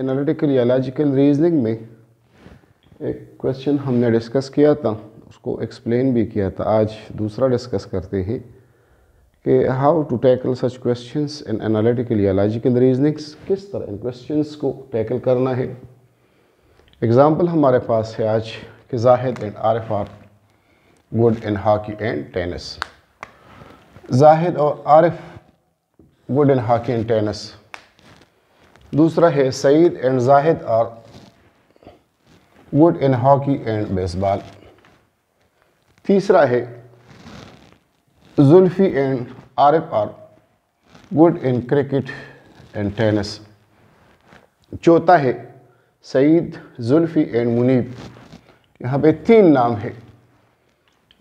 Analytical या logical reasoning में एक क्वेश्चन हमने डिस्कस किया था उसको एक्सप्लेन भी किया था आज दूसरा डिस्कस करते हैं कि how to tackle such questions in analytical या लॉजिकल रीजनिंग्स किस तरह इन क्वेश्चंस को टैकल करना है एग्ज़ाम्पल हमारे पास है आज कि Zahid and Arif are good in hockey and tennis Zahid और Arif good in hockey and tennis दूसरा है Saeed and Zahid are good in hockey and baseball तीसरा है Zulfi and Arif are good in cricket and tennis चौथा है सईद जुल्फी एंड मुनीब यहाँ पे तीन नाम है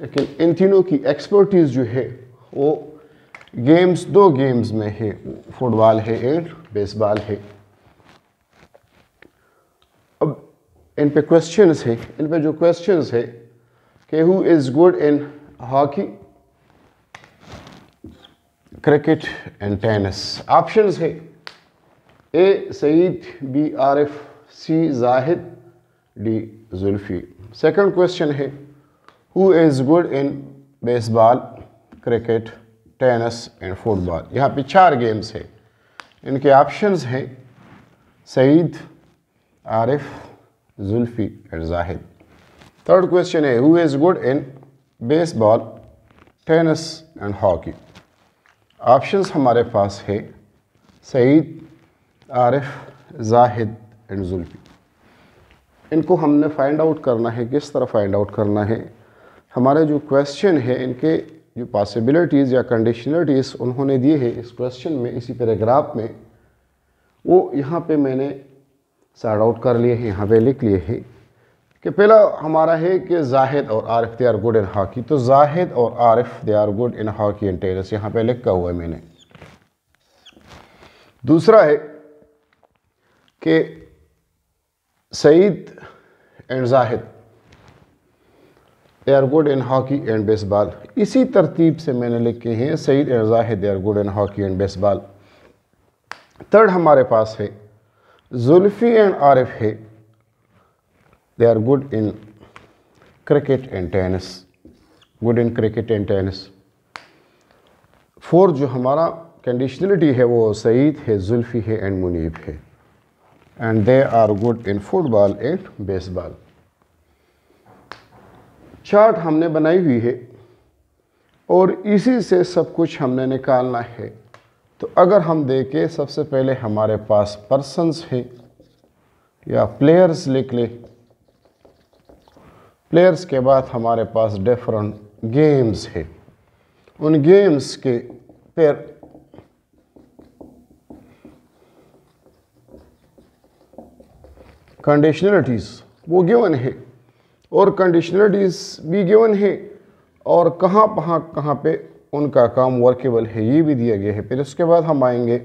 लेकिन इन तीनों की एक्सपर्टीज़ जो है वो गेम्स दो गेम्स में है फुटबॉल है एंड बेसबॉल है इन पे क्वेश्चन है इन पे जो क्वेश्चन है कि who is good in hockey cricket and tennis options है A Saeed B Arif C Zahid D Zulfi second question है who is good in baseball cricket tennis and football यहाँ पे चार गेम्स हैं इनके ऑप्शंस हैं Saeed Arif Zulfi Zahid. Third question A. Who is good in baseball, tennis and hockey? Options हमारे पास है सईद आरिफ जाहिद एंड जुल्फी इनको हमने फाइंड आउट करना है किस तरह फाइंड आउट करना है हमारे जो क्वेश्चन है इनके जो पॉसिबिलिटीज़ या कंडीशनलिटीज़ उन्होंने दिए हैं इस क्वेश्चन में इसी पैराग्राफ में वो यहाँ पे मैंने सार्ट आउट कर लिए हैं यहाँ पे लिख लिए हैं कि पहला हमारा है कि जाहिद और Arif they are good in hockey तो जाहिद और Arif they are good in hockey and tennis यहाँ पे लिखा हुआ है मैंने दूसरा है कि Saeed and Zahid they are good in hockey and baseball इसी तरतीब से मैंने लिखे हैं Saeed and Zahid they are good in hockey and baseball third हमारे पास है Zulfi and RFA, they are good in cricket and tennis. Good in cricket and tennis. Four जो हमारा कंडीशनलिटी है वो सईद है जुल्फ़ी है एंड मुनीब है and they are good in football and baseball chart हमने बनाई हुई है और इसी से सब कुछ हमने निकालना है तो अगर हम देखें सबसे पहले हमारे पास पर्सनस हैं या प्लेयर्स लिख ले प्लेयर्स के बाद हमारे पास डिफरेंट गेम्स है उन गेम्स के फिर कंडीशनलिटीज़ वो गिवन है और कंडीशनलिटीज़ भी गिवन है और कहाँ कहाँ कहाँ पे उनका काम वर्केबल है ये भी दिया गया है फिर उसके बाद हम आएंगे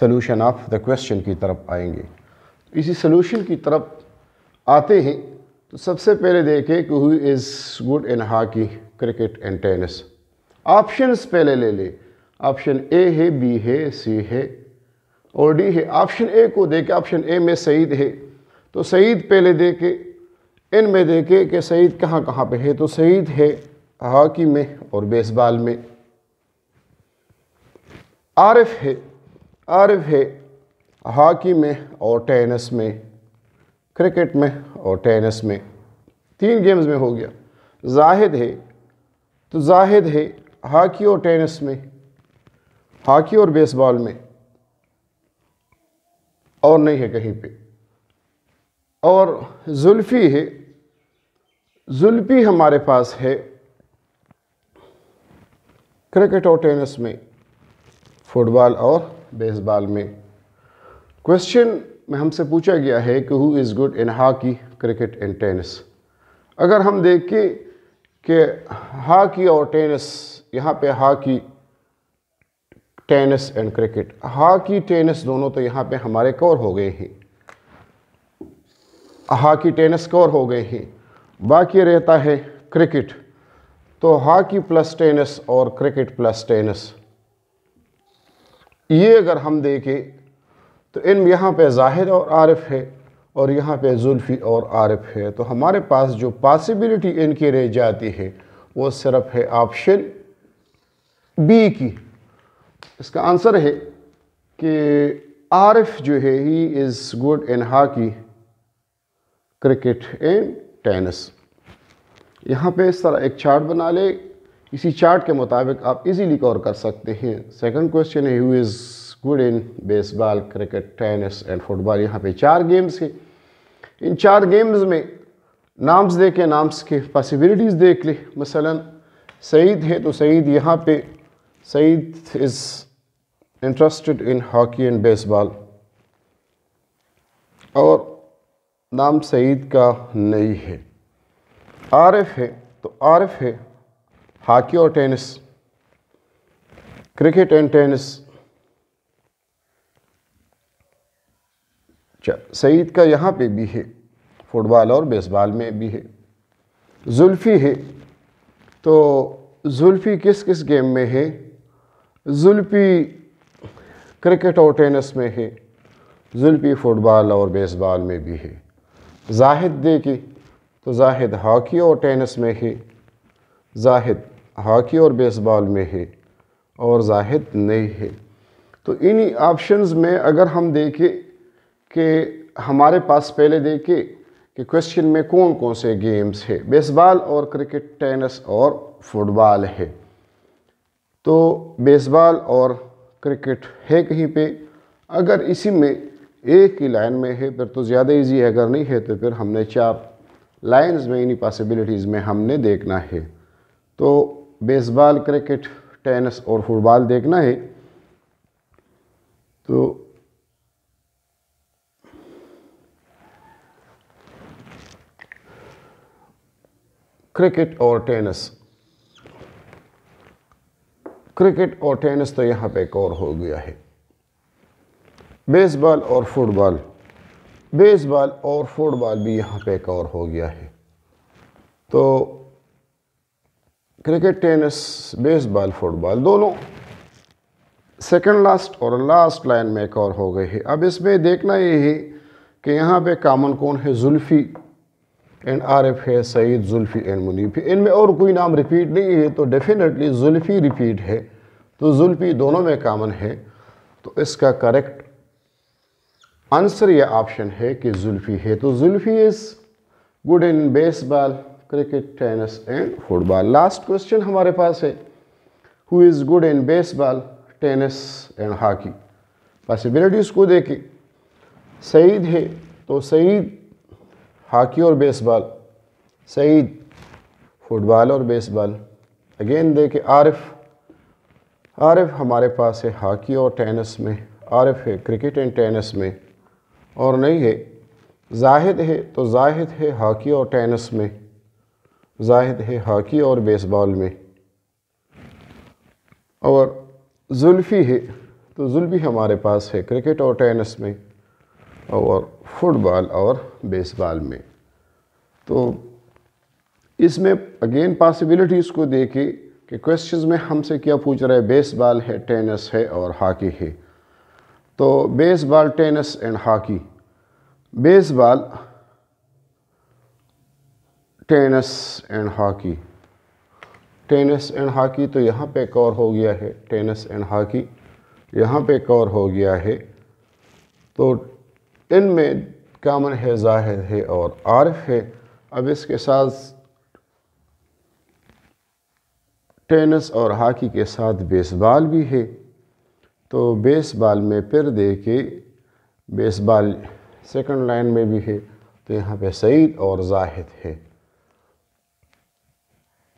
सोल्यूशन ऑफ द क्वेश्चन की तरफ आएंगे तो इसी सोल्यूशन की तरफ आते हैं तो सबसे पहले देखें कि who is good in hockey cricket and tennis options पहले ले लें ऑप्शन ए है बी है सी है और डी है ऑप्शन ए को देखे ऑप्शन ए में सईद है तो सईद पहले देखे इन में देखे कि सईद कहाँ कहाँ पे है तो सईद है हॉकी में और बेसबॉल में आरफ है आरफ है हॉकी में और टेनिस में क्रिकेट में और टेनिस में तीन गेम्स में हो गया जाहिद है तो जाहिद है हॉकी और टेनिस में हॉकी और बेसबॉल में और नहीं है कहीं पे और जुल्फ़ी है जुल्फ़ी हमारे पास है क्रिकेट और टेनिस में फुटबॉल और बेसबॉल में क्वेश्चन में हमसे पूछा गया है कि who is good in hockey cricket and tennis अगर हम देखें कि हॉकी और टेनिस यहाँ पे hockey tennis and cricket hockey tennis दोनों तो यहाँ पे हमारे कौर हो गए हैं हॉकी टेनिस कौर हो गए हैं बाकी रहता है क्रिकेट तो हॉकी प्लस टेनिस और क्रिकेट प्लस टेनिस ये अगर हम देखें तो इन यहाँ पे जाहिर और आरिफ है और यहाँ पे जुल्फ़ी और आरिफ है तो हमारे पास जो पॉसिबिलिटी इनकी रह जाती है वो सिर्फ है ऑप्शन बी की इसका आंसर है कि आरिफ जो है he is good in hockey cricket and tennis यहाँ पे इस तरह एक चार्ट बना ले इसी चार्ट के मुताबिक आप इजीली कवर कर सकते हैं सेकंड क्वेश्चन है who is good in baseball cricket tennis and football यहाँ पे चार गेम्स हैं इन चार गेम्स में नाम्स देखें नाम्स के पॉसिबिलिटीज़ देख ले मसला सईद है तो सईद यहाँ पे Saeed is interested in hockey and baseball और नाम सईद का नहीं है आरएफ है तो आरएफ है हॉकी और टेनिस क्रिकेट एंड टेनिस अच्छा, सईद का यहाँ पे भी है फुटबॉल और बेसबॉल में भी है जुल्फ़ी है तो जुल्फ़ी किस किस गेम में है जुल्फ़ी क्रिकेट और टेनिस में है जुल्फ़ी फुटबॉल और बेसबॉल में भी है जाहिद दे तो जाहिद हॉकी और टेनिस में है जाहिद हॉकी और बेसबॉल में है और जाहिद नहीं है तो इन्हीं ऑप्शंस में अगर हम देखें कि हमारे पास पहले देखें कि क्वेश्चन में कौन कौन से गेम्स है बेसबॉल और क्रिकेट टेनिस और फुटबॉल है तो बेसबॉल और क्रिकेट है कहीं पे अगर इसी में एक ही लाइन में है फिर तो ज़्यादा इजी है अगर नहीं है तो फिर हमने चार लाइंस में इन्हीं पॉसिबिलिटीज़ में हमने देखना है तो बेसबॉल क्रिकेट टेनिस और फुटबॉल देखना है तो क्रिकेट और टेनिस क्रिकेट और टेनिस तो यहाँ पे एक और हो गया है बेसबॉल और फुटबॉल बेसबॉल और फुटबॉल भी यहाँ पे कवर हो गया है तो क्रिकेट टेनिस बेसबॉल फुटबॉल दोनों सेकंड लास्ट और लास्ट लाइन में कवर हो गए हैं अब इसमें देखना ये है कि यहाँ पे कामन कौन है जुल्फ़ी एंड आरिफ है सईद जुल्फ़ी एंड मुनीफी इनमें और कोई नाम रिपीट नहीं है तो डेफिनेटली जुल्फ़ी रिपीट है तो जुल्फ़ी दोनों में कामन है तो इसका करेक्ट आंसर ये ऑप्शन है कि जुल्फ़ी है तो Zulfi is good in baseball cricket tennis and football last question हमारे पास है who is good in baseball tennis and hockey possibilities को देखें सईद है तो सईद हॉकी और बेसबॉल सईद फुटबॉल और बेसबॉल अगेन देखे आरिफ आरिफ हमारे पास है हॉकी और टेनिस में आरिफ है क्रिकेट एंड टेनिस में और नहीं है जाहिद है तो जाहिद है हॉकी और टेनिस में जाहिद है हॉकी और बेसबॉल में और जुल्फ़ी है तो जुल्फ़ी हमारे पास है क्रिकेट और टेनिस में और फुटबॉल और बेसबॉल में तो इसमें अगेन पॉसिबिलिटीज़ को देखें कि क्वेश्चंस में हमसे क्या पूछ रहा है बेसबॉल है टेनिस है और हॉकी है तो baseball tennis and hockey baseball tennis and hockey tennis and hockey तो यहाँ पे एक और हो गया है टेनिस एंड हॉकी यहाँ पे एक और हो गया है तो इनमें कामन है जाहिर है और आरफ है अब इसके साथ टेनिस और हॉकी के साथ बेसबॉल भी है तो बेस बाल में फिर देखे बेस बाल सेकंड लाइन में भी है तो यहाँ पे सईद और जाहिद है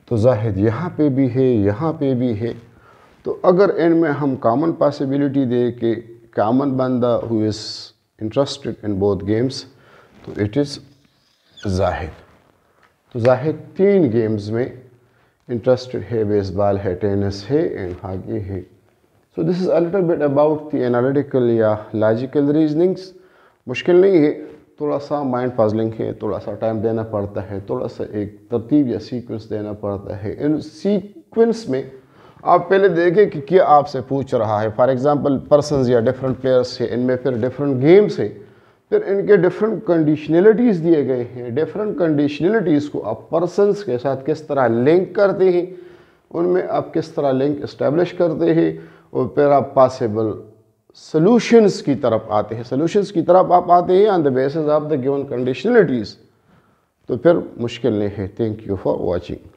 तो जाहिद यहाँ पे भी है यहाँ पे भी है तो अगर एंड में हम कॉमन पॉसिबिलिटी दे के कॉमन बंदा who is interested in both games तो इट इज़ जाहिद तो जाहिद तीन गेम्स में इंटरेस्टेड है बेसबॉल है टेनिस है एंड हॉकी है so this is a bit about the analytical या लॉजिकल रीजनिंग्स मुश्किल नहीं है थोड़ा सा माइंड पजलिंग है थोड़ा सा टाइम देना पड़ता है थोड़ा सा एक तरतीब या सीक्वेंस देना पड़ता है इन सीक्वेंस में आप पहले देखें कि क्या आपसे पूछ रहा है फॉर एग्जांपल पर्सन या डिफरेंट प्लेयर्स है इनमें फिर डिफरेंट गेम्स है फिर इनके डिफरेंट कंडीशनलिटीज़ दिए गए हैं डिफरेंट कंडीशनलिटीज़ को आप पर्सनस के साथ किस तरह लिंक करते हैं उनमें आप किस तरह लिंक इस्टेब्लिश करते हैं और फिर आप पॉसिबल सॉल्यूशंस की तरफ आते हैं सॉल्यूशंस की तरफ आप आते हैं on the basis of the given conditionalities तो फिर मुश्किल नहीं है थैंक यू फॉर वॉचिंग